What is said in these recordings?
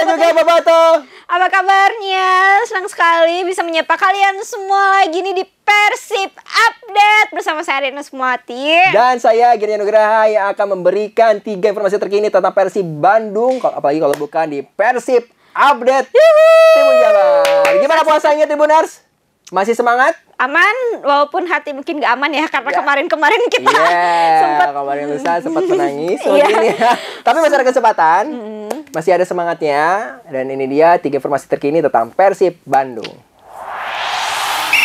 dan juga Bato. Apa kabarnya? Senang sekali bisa menyapa kalian semua lagi nih di Persib Update bersama saya Reno Sumati. dan saya Gini Nugraha yang akan memberikan tiga informasi terkini tentang Persib Bandung apalagi kalau bukan di Persib Update. Timun Tribun Gimana puasanya Tribuners? Masih semangat? Aman, walaupun hati mungkin gak aman ya karena ya. kemarin-kemarin yeah. kita yeah, sempat kemarin lusa sempat menangis. yeah. Iya. ya. Tapi masih ada kesempatan masih ada semangatnya dan ini dia tiga informasi terkini tentang Persib Bandung.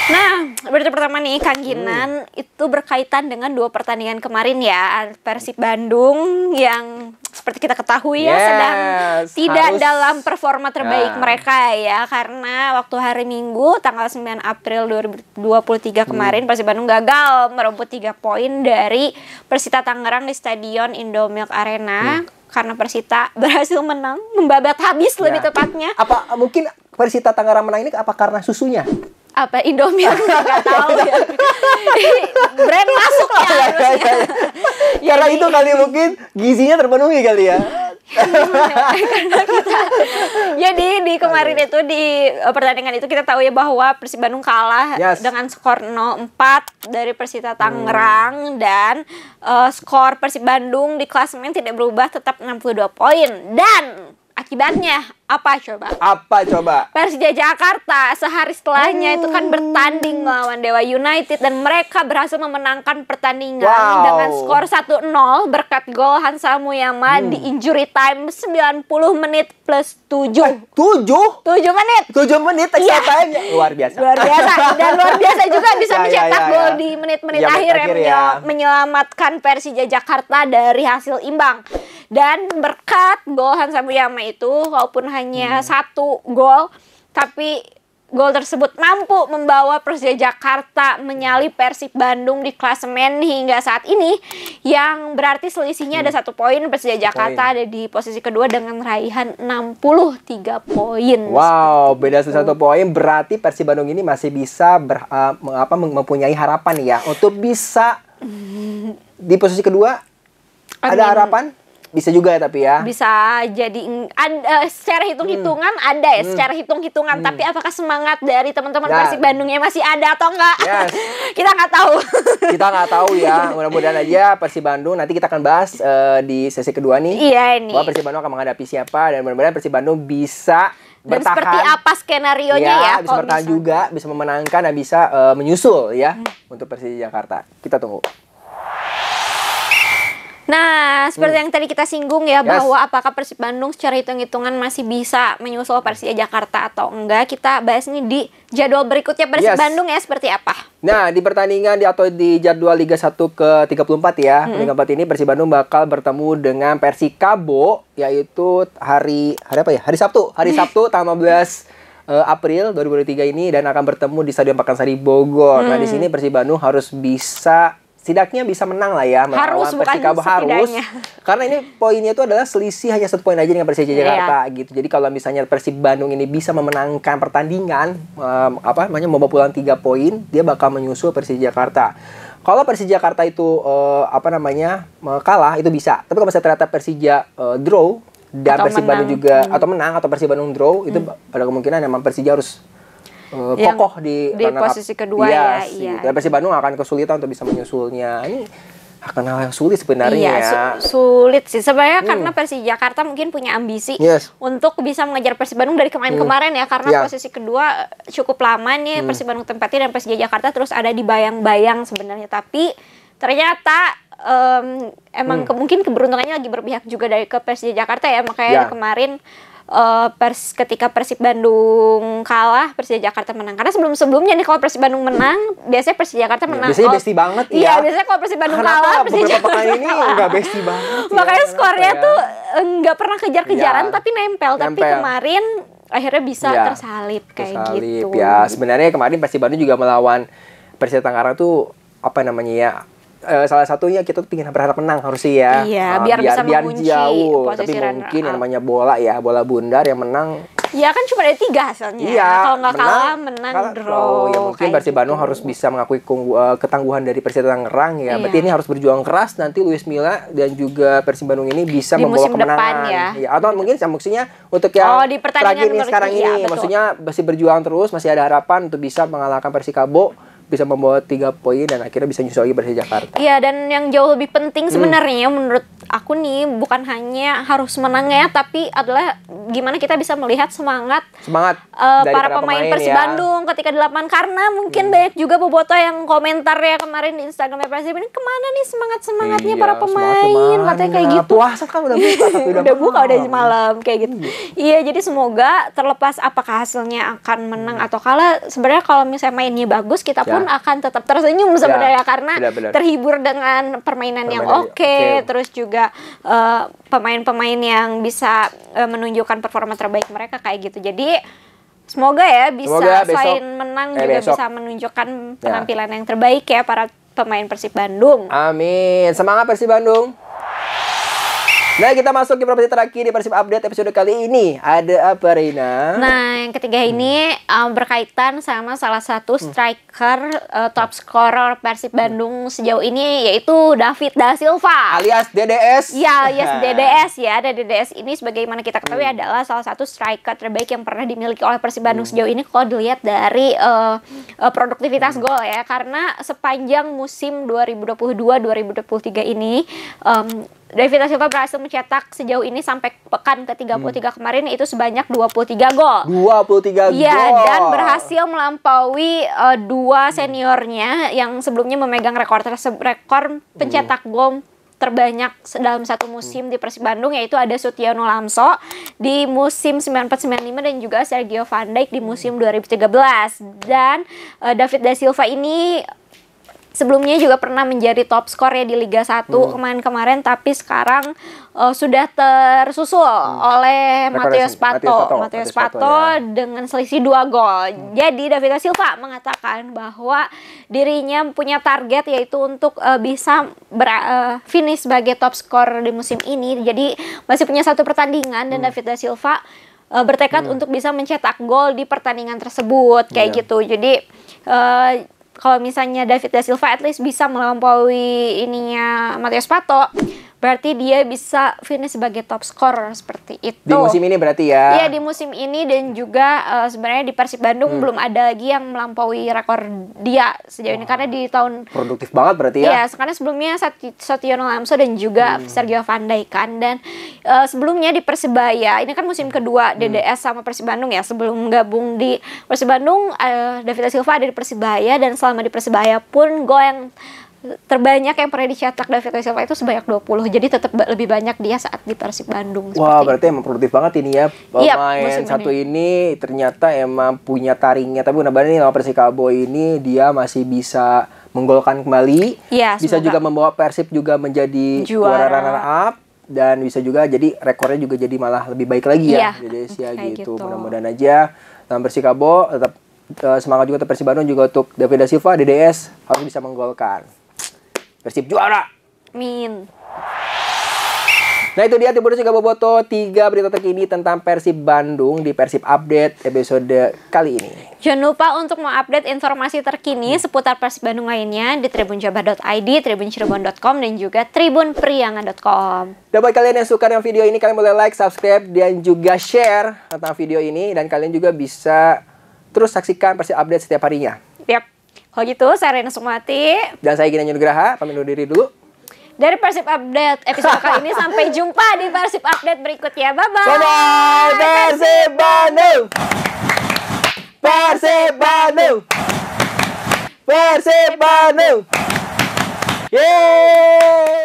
Nah, berita pertama nih Kang hmm. Ginan hmm. itu berkaitan dengan dua pertandingan kemarin ya Persib Bandung yang seperti kita ketahui ya, yes, ya sedang harus. tidak dalam performa terbaik nah. mereka ya karena waktu hari Minggu tanggal 9 April 2023 hmm. kemarin hmm. Persib Bandung gagal merebut tiga poin dari Persita Tangerang di Stadion Indomilk Arena. Hmm karena Persita berhasil menang, membabat habis ya. lebih tepatnya. Apa mungkin Persita Tangerang menang ini apa karena susunya? apa Indomie aku nggak tahu ya brand masuk oh, ya, ya, ya, ya. karena itu kali mungkin gizinya terpenuhi kali ya kita jadi di kemarin Ayo. itu di eh, pertandingan itu kita tahu ya bahwa Persib Bandung kalah yes. dengan skor 0-4 dari Persita hmm. Tangerang hmm. dan uh, skor Persib Bandung di klasemen tidak berubah tetap 62 poin dan Akibatnya apa coba? Apa coba? Persija Jakarta sehari setelahnya itu kan bertanding melawan hmm. Dewa United dan mereka berhasil memenangkan pertandingan wow. dengan skor 1-0 berkat gol Hansa Muyama hmm. di injury time 90 menit plus 7. Eh, 7? 7 menit. 7 menit iya. extra yeah. time ya? luar biasa. Luar biasa dan luar biasa juga bisa ya, ya, mencetak ya, ya, gol di menit-menit akhir, iya, akhir yang ya. menyelamatkan Persija Jakarta dari hasil imbang dan berkat gol Hansa Muyama itu walaupun hanya hmm. satu gol tapi gol tersebut mampu membawa Persija Jakarta menyalip Persib Bandung di klasemen hingga saat ini yang berarti selisihnya hmm. ada satu poin Persija Jakarta poin. ada di posisi kedua dengan raihan 63 poin. Wow, beda satu poin berarti Persib Bandung ini masih bisa ber, uh, apa mempunyai harapan ya untuk bisa di posisi kedua ada harapan bisa juga ya tapi ya. Bisa jadi ad, uh, secara hitung-hitungan hmm. ada ya, hmm. secara hitung-hitungan. Hmm. Tapi apakah semangat dari teman-teman ya. Persib Bandungnya masih ada atau enggak? Yes. kita nggak tahu. kita nggak tahu ya. Mudah-mudahan aja Persib Bandung nanti kita akan bahas uh, di sesi kedua nih. Iya ini Bahwa Persib Bandung akan menghadapi siapa dan mudah-mudahan Persib Bandung bisa dan bertahan. seperti apa skenario nya ya, ya bisa bertahan bisa. juga bisa memenangkan dan bisa uh, menyusul ya hmm. untuk Persija Jakarta kita tunggu Nah, seperti hmm. yang tadi kita singgung ya yes. bahwa apakah Persib Bandung secara hitung-hitungan masih bisa menyusul Persija Jakarta atau enggak? Kita bahas ini di jadwal berikutnya Persib yes. Bandung ya seperti apa? Nah, di pertandingan di, atau di jadwal Liga 1 ke 34 ya. Hmm. 4 ini Persib Bandung bakal bertemu dengan Persikabo yaitu hari hari apa ya? Hari Sabtu. Hari Sabtu tanggal 15 uh, eh, April 2023 ini dan akan bertemu di Stadion Pakansari Bogor. Hmm. Nah, di hmm. sini Persib Bandung harus bisa setidaknya bisa menang lah ya harus Persikabo harus karena ini poinnya itu adalah selisih hanya satu poin aja dengan Persija iya. Jakarta gitu jadi kalau misalnya Persib Bandung ini bisa memenangkan pertandingan um, apa namanya membawa pulang tiga poin dia bakal menyusul Persija Jakarta kalau Persija Jakarta itu uh, apa namanya kalah itu bisa tapi kalau misalnya ternyata Persija uh, draw dan Persib Bandung juga hmm. atau menang atau Persib Bandung draw itu hmm. ada kemungkinan memang Persija harus uh, kokoh di di posisi kedua yes, iya, ya. Iya. Persib Bandung akan kesulitan untuk bisa menyusulnya. Ini akan hal yang sulit sebenarnya iya, Su sulit sih sebenarnya hmm. karena Persija Jakarta mungkin punya ambisi yes. untuk bisa mengejar Persib Bandung dari kemarin-kemarin hmm. ya karena yeah. posisi kedua cukup lama nih hmm. Persib Bandung tempatnya dan Persija Jakarta terus ada di bayang-bayang sebenarnya tapi ternyata um, emang hmm. ke, mungkin keberuntungannya lagi berpihak juga dari ke Persija Jakarta ya makanya yeah. kemarin uh, pers ketika Persib Bandung kalah Persija Jakarta menang karena sebelum sebelumnya nih kalau Persib Bandung menang biasanya Persija Jakarta ya, menang biasanya besti banget ya iya biasanya kalau Persib Bandung karena kalah Persija Jakarta ini enggak besti banget ya? makanya skornya ya. tuh enggak eh, pernah kejar-kejaran ya, tapi nempel. nempel tapi kemarin akhirnya bisa ya, tersalib kayak tersalib, gitu ya sebenarnya kemarin Persib Bandung juga melawan Persija Tangerang tuh apa namanya ya uh, salah satunya kita tuh pingin berharap menang harusnya ya. Iya, uh, biar, biar bisa biar jauh. Tapi mungkin yang ah. namanya bola ya, bola bundar yang menang. Ya kan cuma ada tiga hasilnya. Iya, nah, kalau nggak kalah menang kalah, draw. Oh, ya mungkin Persib gitu. Bandung harus bisa mengakui uh, ketangguhan dari Persib Tangerang ya. Iya. Berarti ini harus berjuang keras nanti Luis Milla dan juga Persib Bandung ini bisa Di membawa musim kemenangan. ya. ya. Atau mungkin maksudnya untuk yang oh, di ini sekarang iya, ini, maksudnya masih berjuang terus, masih ada harapan untuk bisa mengalahkan Persikabo bisa membawa tiga poin dan akhirnya bisa nyusul lagi Persija Jakarta. Iya dan yang jauh lebih penting hmm. sebenarnya hmm. menurut aku nih bukan hanya harus menang ya, tapi adalah gimana kita bisa melihat semangat semangat uh, para, para pemain, pemain Persib ya. Bandung ketika di lapangan karena mungkin hmm. banyak juga bobotoh yang komentar ya kemarin di Instagramnya Persib ini kemana nih semangat semangatnya iya, para pemain semangat katanya kayak iya, gitu puasa kan udah buka tapi udah, udah buka udah malam kayak gitu iya. iya jadi semoga terlepas apakah hasilnya akan menang hmm. atau kalah sebenarnya kalau misalnya mainnya bagus kita ya. pun akan tetap tersenyum ya. sebenarnya ya. karena terhibur dengan permainan, permainan yang oke okay, okay. terus juga Eh, pemain-pemain uh, yang bisa uh, menunjukkan performa terbaik mereka kayak gitu. Jadi semoga ya bisa semoga besok, selain menang eh, juga besok. bisa menunjukkan ya. penampilan ya. yang terbaik ya para pemain Persib Bandung. Amin. Semangat Persib Bandung. Nah, kita masuk ke properti terakhir di Persib Update episode kali ini. Ada apa, Reina? Nah, yang ketiga ini um, berkaitan sama salah satu hmm. striker hmm. uh, top scorer Persib Bandung sejauh ini yaitu David da Silva. Alias DDS. Iya, ya, alias DDS ya. Ada DDS ini sebagaimana kita ketahui hmm. adalah salah satu striker terbaik yang pernah dimiliki oleh Persib hmm. Bandung hmm. sejauh ini kalau dilihat dari uh, uh, produktivitas hmm. gol ya. Karena sepanjang musim 2022-2023 ini um, David Silva berhasil mencetak sejauh ini sampai pekan ke-33 hmm. kemarin itu sebanyak 23 gol. 23 iya, gol. gol. dan berhasil melampaui uh, dua hmm. seniornya yang sebelumnya memegang rekor rekor pencetak hmm. gol terbanyak dalam satu musim hmm. di Persib Bandung yaitu ada Sutiono Lamso di musim 94-95 dan juga Sergio Van Dijk di musim 2013 hmm. dan uh, David da Silva ini sebelumnya juga pernah menjadi top skor ya di Liga 1 hmm. kemarin-kemarin tapi sekarang uh, sudah tersusul hmm. oleh Matheus Pato. Matheus Pato, ya. dengan selisih dua gol. Hmm. Jadi David Silva mengatakan bahwa dirinya punya target yaitu untuk uh, bisa ber, uh, eh, finish sebagai top skor di musim ini. Jadi masih punya satu pertandingan dan hmm. David Silva uh, bertekad hmm. untuk bisa mencetak gol di pertandingan tersebut kayak yeah. gitu. Jadi uh, kalau misalnya David da Silva at least bisa melampaui ininya Matias Pato berarti dia bisa finish sebagai top scorer seperti itu. Di musim ini berarti ya? Iya di musim ini dan juga uh, sebenarnya di Persib Bandung hmm. belum ada lagi yang melampaui rekor dia sejauh ini karena di tahun produktif banget berarti ya? Iya karena sebelumnya Sationo Lamso dan juga hmm. Sergio Van Dijk kan dan uh, sebelumnya di Persebaya ini kan musim kedua DDS hmm. sama Persib Bandung ya sebelum gabung di Persib Bandung uh, David Silva ada di Persibaya dan selama di Persibaya pun gue yang terbanyak yang pernah dicetak David Silva itu sebanyak 20 jadi tetap lebih banyak dia saat di Persib Bandung wah berarti emang produktif banget ini ya iya, pemain yep, satu ini. ini ternyata emang punya taringnya tapi benar benar nih sama Persikabo ini dia masih bisa menggolkan kembali ya, bisa juga membawa Persib juga menjadi juara, runner up dan bisa juga jadi rekornya juga jadi malah lebih baik lagi ya, ya. jadi sih gitu, gitu. mudah-mudahan aja nama Persikabo tetap eh, semangat juga untuk Persib Bandung juga untuk David Silva DDS harus bisa menggolkan Persib juara. Amin. Nah itu dia bonus juga Boboto tiga berita terkini tentang Persib Bandung di Persib Update episode kali ini. Jangan lupa untuk mau update informasi terkini seputar Persib Bandung lainnya di tribunjabar.id, tribuncirebon.com, dan juga tribunpriangan.com. Dan buat kalian yang suka dengan video ini, kalian boleh like, subscribe, dan juga share tentang video ini. Dan kalian juga bisa terus saksikan Persib Update setiap harinya. Yap. Kalau gitu, saya Rina Sukmati. Dan saya Gina Nugraha, pamit undur diri dulu. Dari Persib Update episode kali ini, sampai jumpa di Persib Update berikutnya. Bye-bye! bye Persib Bandung! Persib Bandung! Persib Bandung! Yeay!